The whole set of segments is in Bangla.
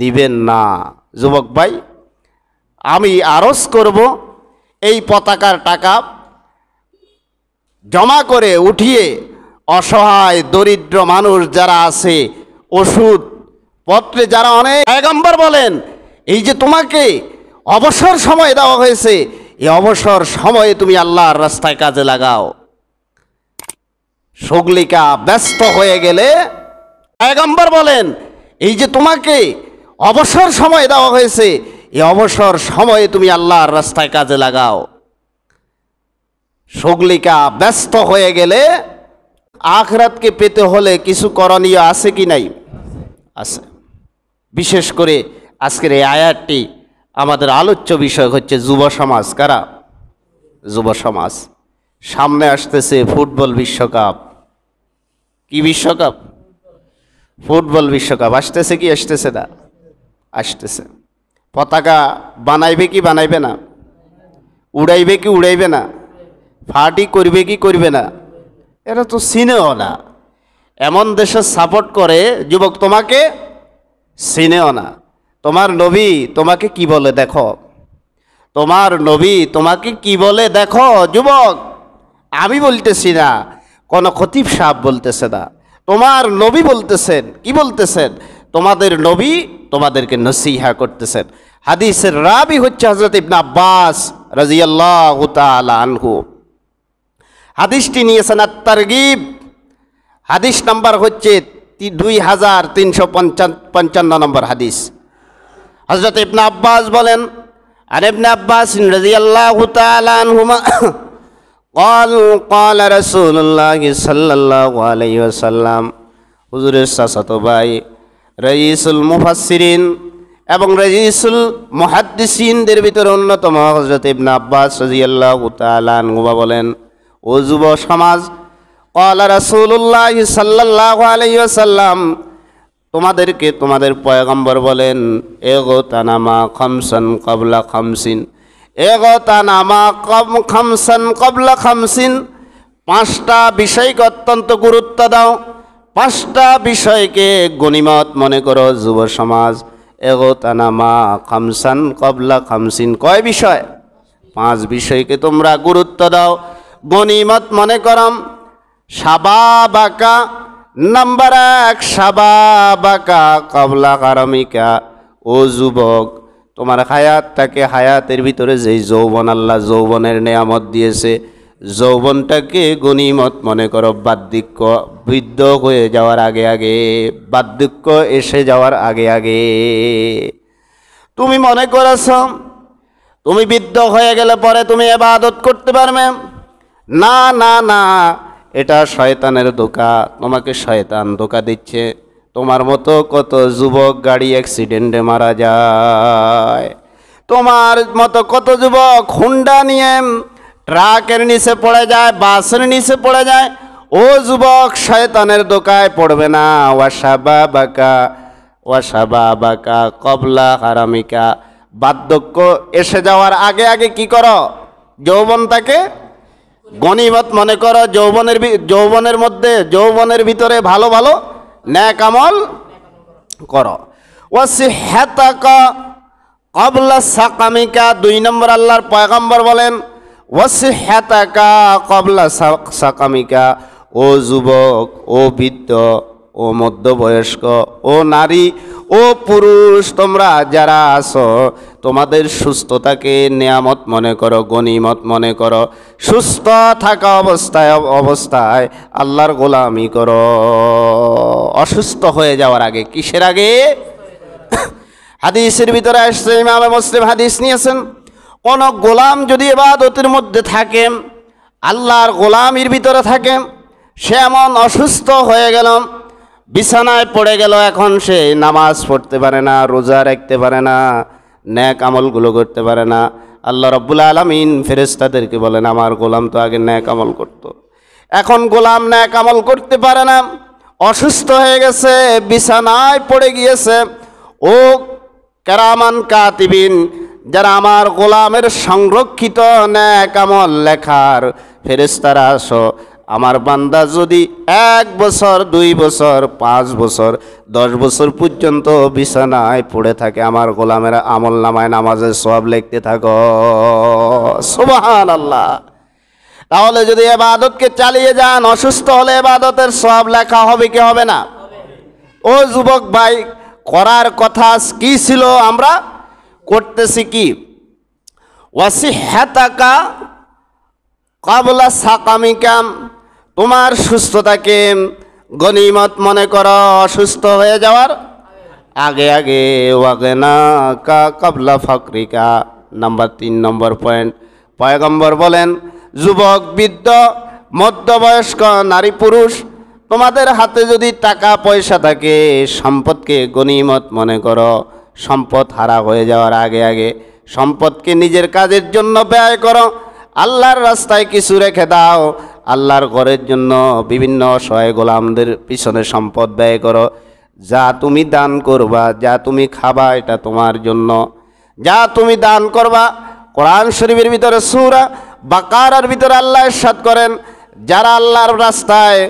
দিবেন না যুবক ভাই আমি আরজ করব এই পতাকার টাকা জমা করে উঠিয়ে অসহায় দরিদ্র মানুষ যারা আছে ওষুধ পত্রে যারা অনেক এগম্বর বলেন এই যে তোমাকে অবসর সময় দেওয়া হয়েছে এই অবসর সময়ে তুমি আল্লাহর রাস্তায় কাজে লাগাও সগলিকা ব্যস্ত হয়ে গেলে এগম্বর বলেন এই যে তোমাকে অবসর সময় দেওয়া হয়েছে এই অবসর সময়ে তুমি আল্লাহর রাস্তায় কাজে লাগাও সগলিকা ব্যস্ত হয়ে গেলে আখরাতকে পেতে হলে কিছু করণীয় আছে কি নাই আছে বিশেষ করে আজকের এই আয়াতটি আমাদের আলোচ্য বিষয় হচ্ছে যুব সমাজ কারা যুব সমাজ সামনে আসতেছে ফুটবল বিশ্বকাপ কি বিশ্বকাপ ফুটবল বিশ্বকাপ আসতেছে কি আসতেছে না আসতেছে পতাকা বানাইবে কি বানাইবে না উড়াইবে কি উড়াইবে না ফাটি করবে কি করবে না এরা তো সিনেও না এমন দেশে সাপোর্ট করে যুবক তোমাকে সিনেও না তোমার নবী তোমাকে কি বলে দেখো তোমার নবী তোমাকে কি বলে দেখো যুবক আমি বলতেছি না কোনো খতিব সাহ বলতেছে না তোমার নবী বলতেছেন কি বলতেছেন তোমাদের নবী তোমাদেরকে নসিহা করতেছেন হাদিসের রাবি হচ্ছে হজরত ইবন আব্বাস রাজিয়াল্লাহ হাদিসটি নিয়েছেন গিব হাদিস নাম্বার হচ্ছে দুই হাজার তিনশো পঞ্চান্ন নম্বর হাদিস হজরত ইবনা আব্বাস বলেন আর ইবন আব্বাস রাজিয়াল্লাহ আনহুমা قال قال رسول الله صلى الله عليه وسلم হুজুরের সাসাতো ভাই রইসুল মুফাসিরিন এবং রজিসুল মহাদ্দিসিনদের ভিতরে অন্যতম হজরত ইবনা আব্বাস তাআলা তালুবা বলেন ও যুব সমাজ কলা রাসুল্লাহ সাল্লাহ আলাইসাল্লাম তোমাদেরকে তোমাদের পয়গম্বর বলেন এগতানামা খামসান কবলা খামসিন এগতানামা কম খামসান কবলা খামসিন পাঁচটা বিষয়কে অত্যন্ত গুরুত্ব দাও পাঁচটা বিষয়কে গণিমত মনে করো যুব সমাজ এগোতানা মা খামসান কবলা খামসিন কয় বিষয় পাঁচ বিষয়কে তোমরা গুরুত্ব দাও গণিমত মনে করম সাবা বাঁকা নাম্বার এক সাবা বাঁকা কবলা কারমিকা ও যুবক তোমার হায়াতটাকে হায়াতের ভিতরে যেই যৌবন আল্লাহ যৌবনের নেয়ামত দিয়েছে যৌবনটাকে গণিমত মনে করো বার্ধক্য বৃদ্ধ হয়ে যাওয়ার আগে আগে বার্ধক্য এসে যাওয়ার আগে আগে তুমি মনে করেছ তুমি বৃদ্ধ হয়ে গেলে পরে তুমি এবাদত করতে পারবে না না না এটা শয়তানের ধোকা তোমাকে শয়তান ধোকা দিচ্ছে তোমার মতো কত যুবক গাড়ি অ্যাক্সিডেন্টে মারা যায় তোমার মতো কত যুবক হুন্ডা নিয়ে ট্রাকের নিচে পড়ে যায় বাসের নিচে পড়ে যায় ও যুবক শয়তানের দোকায় পড়বে না ওয়াসাবা বাকা ওয়াসাবা বাঁকা কবলা হারামিকা বার্ধক্য এসে যাওয়ার আগে আগে কি করো যৌবন তাকে গণিমত মনে করো যৌবনের যৌবনের মধ্যে যৌবনের ভিতরে ভালো ভালো ন্যাক আমল করো ওয়াসি কবলা সাকামিকা দুই নম্বর আল্লাহর পয়গম্বর বলেন ওয়াসিহাতাকা কবলা সাকামিকা ও যুবক ও বৃদ্ধ ও মধ্যবয়স্ক ও নারী ও পুরুষ তোমরা যারা আছো তোমাদের সুস্থতাকে নিয়ামত মনে করো গণিমত মনে করো সুস্থ থাকা অবস্থায় অবস্থায় আল্লাহর গোলামি করো অসুস্থ হয়ে যাওয়ার আগে কিসের আগে হাদিসের ভিতরে আসছে ইমাম মুসলিম হাদিস নিয়েছেন কোন গোলাম যদি এবাদতের মধ্যে থাকে আল্লাহর গোলামির ভিতরে থাকে সে এমন অসুস্থ হয়ে গেল বিছানায় পড়ে গেল এখন সে নামাজ পড়তে পারে না রোজা রাখতে পারে না ন্যাক আমলগুলো করতে পারে না আল্লাহ রব্বুল আলমিন ফেরেস্তাদেরকে বলেন আমার গোলাম তো আগে ন্যাক আমল করত। এখন গোলাম ন্যাক আমল করতে পারে না অসুস্থ হয়ে গেছে বিছানায় পড়ে গিয়েছে ও কেরামান কাতিবিন যারা আমার গোলামের সংরক্ষিত ন্যাক আমল লেখার ফেরেস্তারা আসো আমার বান্দা যদি এক বছর দুই বছর পাঁচ বছর দশ বছর পর্যন্ত বিছানায় পড়ে থাকে আমার গোলামের আমল নামায় নামাজের সব লিখতে থাকো সুবাহান আল্লাহ তাহলে যদি এবাদতকে চালিয়ে যান অসুস্থ হলে এবাদতের সব লেখা হবে কি হবে না ও যুবক ভাই করার কথা কি ছিল আমরা করতেছি কি ওয়াসি হ্যাতাকা কাবলা সাকামিকাম তোমার সুস্থতাকে গনিমত মনে করো অসুস্থ হয়ে যাওয়ার আগে আগে ওয়াগে না কা কাবলা ফাকরিকা নাম্বার তিন নম্বর পয়েন্ট পয়গম্বর বলেন যুবক বৃদ্ধ মধ্যবয়স্ক নারী পুরুষ তোমাদের হাতে যদি টাকা পয়সা থাকে সম্পদকে গনিমত মনে করো সম্পদ হারা হয়ে যাওয়ার আগে আগে সম্পদকে নিজের কাজের জন্য ব্যয় করো আল্লাহর রাস্তায় কিছু রেখে দাও আল্লাহর ঘরের জন্য বিভিন্ন অসহায় গোলামদের পিছনে সম্পদ ব্যয় করো যা তুমি দান করবা যা তুমি খাবা এটা তোমার জন্য যা তুমি দান করবা কোরআন শরীফের ভিতরে সুরা বা কারার ভিতরে আল্লাহ সাত করেন যারা আল্লাহর রাস্তায়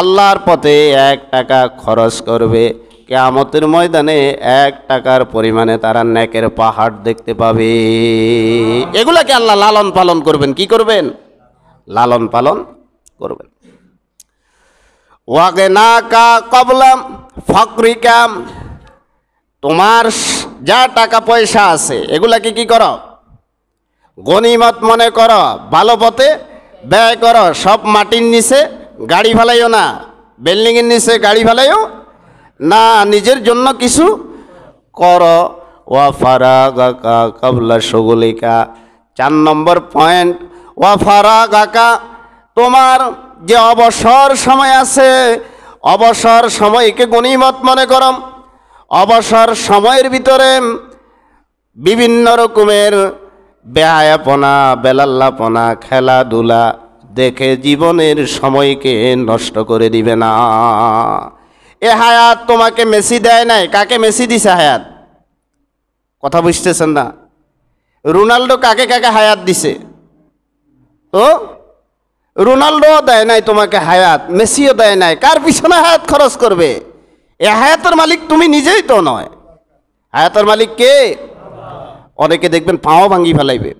আল্লাহর পথে এক টাকা খরচ করবে কেয়ামতের ময়দানে এক টাকার পরিমাণে তারা নেকের পাহাড় দেখতে পাবে এগুলাকে আল্লাহ লালন পালন করবেন কি করবেন লালন পালন করবেন ওয়াকে না কা কবলাম ফকরিকাম তোমার যা টাকা পয়সা আছে এগুলাকে কি করো গনিমত মনে করো ভালো পথে ব্যয় করো সব মাটির নিচে গাড়ি ফেলাইও না বিল্ডিংয়ের নিচে গাড়ি ফেলাইও না নিজের জন্য কিছু কর ওয়া ফারাগাকা কাবলা সগুলিকা চার নম্বর পয়েন্ট ওয়া ফারাগাকা তোমার যে অবসর সময় আছে অবসর সময়কে গণিমত মনে করম অবসর সময়ের ভিতরে বিভিন্ন রকমের ব্যায়াপনা বেলাল্লাপনা খেলাধুলা দেখে জীবনের সময়কে নষ্ট করে দিবে না এ হায়াত তোমাকে মেসি দেয় নাই কাকে মেসি দিছে হায়াত কথা বুঝতেছেন না রোনাল্ডো কাকে কাকে হায়াত দিছে তো রোনাল্ডো দেয় নাই তোমাকে হায়াত মেসিও দেয় নাই কার পিছনে হায়াত খরচ করবে এ হায়াতের মালিক তুমি নিজেই তো নয় হায়াতের মালিক কে অনেকে দেখবেন পাও ভাঙি ফেলাইবে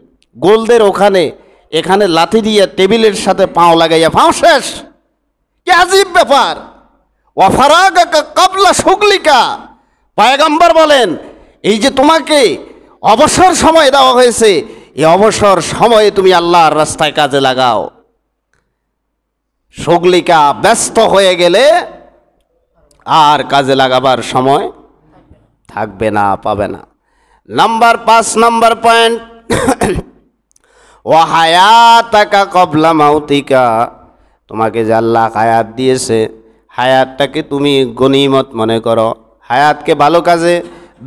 গোলদের ওখানে এখানে লাথি দিয়ে টেবিলের সাথে পাও লাগাইয়া পাও শেষ কে আজীব ব্যাপার ওয়াফারাগা কাবলা শুকলিকা পায়গম্বর বলেন এই যে তোমাকে অবসর সময় দেওয়া হয়েছে এই অবসর সময়ে তুমি আল্লাহর রাস্তায় কাজে লাগাও শুকলিকা ব্যস্ত হয়ে গেলে আর কাজে লাগাবার সময় থাকবে না পাবে না নাম্বার পাঁচ নাম্বার পয়েন্ট ও হায়াতাকা কবলা মাউতিকা তোমাকে যে আল্লাহ হায়াত দিয়েছে হায়াতটাকে তুমি গনিমত মনে করো হায়াতকে ভালো কাজে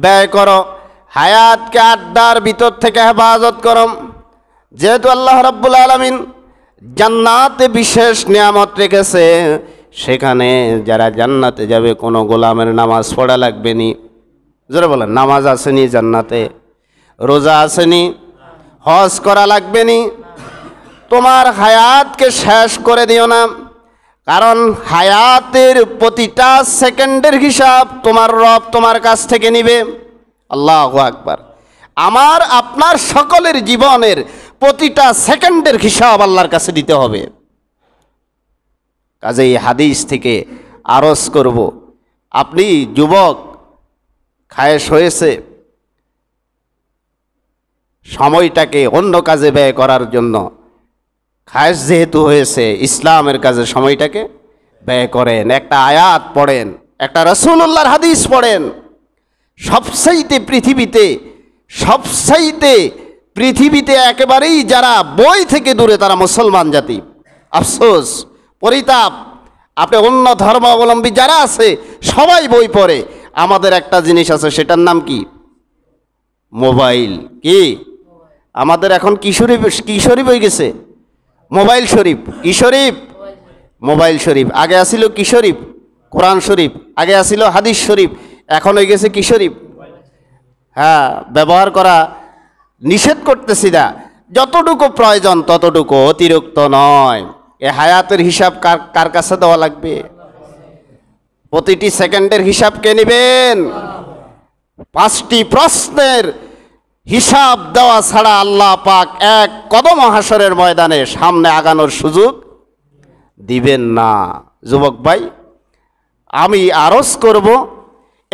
ব্যয় করো হায়াতকে আড্ডার ভিতর থেকে হেফাজত করম যেহেতু আল্লাহ রব্বুল আলমিন জান্নাতে বিশেষ নিয়ামত রেখেছে সেখানে যারা জান্নাতে যাবে কোনো গোলামের নামাজ পড়া লাগবে নি যারা বলেন নামাজ আসেনি জান্নাতে রোজা আসেনি হজ করা লাগবে নি তোমার হায়াতকে শেষ করে দিও না কারণ হায়াতের প্রতিটা সেকেন্ডের হিসাব তোমার রব তোমার কাছ থেকে নিবে আল্লাহ আকবার আমার আপনার সকলের জীবনের প্রতিটা সেকেন্ডের হিসাব আল্লাহর কাছে দিতে হবে কাজে এই হাদিস থেকে আরস করব আপনি যুবক খায়েশ হয়েছে সময়টাকে অন্য কাজে ব্যয় করার জন্য খায়স যেহেতু হয়েছে ইসলামের কাজে সময়টাকে ব্যয় করেন একটা আয়াত পড়েন একটা রসুল্লাহর হাদিস পড়েন সবসাইতে পৃথিবীতে সবসাইতে পৃথিবীতে একেবারেই যারা বই থেকে দূরে তারা মুসলমান জাতি আফসোস পরিতাপ আপনি অন্য ধর্মাবলম্বী যারা আছে সবাই বই পড়ে আমাদের একটা জিনিস আছে সেটার নাম কি মোবাইল কি আমাদের এখন কিশোরী কিশোরী বই গেছে মোবাইল শরীফ ই শরীফ মোবাইল শরীফ আগে আসিল কি শরীফ কোরআন শরীফ আগে আসিল হাদিস শরীফ এখন হয়ে গেছে কি শরীফ হ্যাঁ ব্যবহার করা নিষেধ করতেছি না যতটুকু প্রয়োজন ততটুকু অতিরিক্ত নয় এ হায়াতের হিসাব কার কার কাছে দেওয়া লাগবে প্রতিটি সেকেন্ডের হিসাব কে নেবেন পাঁচটি প্রশ্নের হিসাব দেওয়া ছাড়া আল্লাহ পাক এক কদম হাসরের ময়দানে সামনে আগানোর সুযোগ দিবেন না যুবক ভাই আমি আরজ করব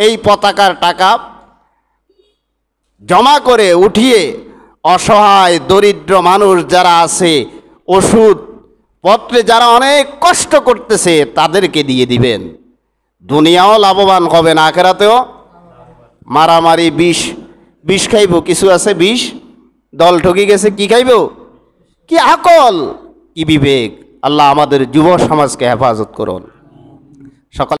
এই পতাকার টাকা জমা করে উঠিয়ে অসহায় দরিদ্র মানুষ যারা আছে ওষুধ পত্রে যারা অনেক কষ্ট করতেছে তাদেরকে দিয়ে দিবেন দুনিয়াও লাভবান হবে না আখেরাতেও মারামারি বিষ বিষ খাইব কিছু আছে বিষ দল ঠকি গেছে কি খাইব কি আকল কি বিবেক আল্লাহ আমাদের যুব সমাজকে হেফাজত করুন সকাল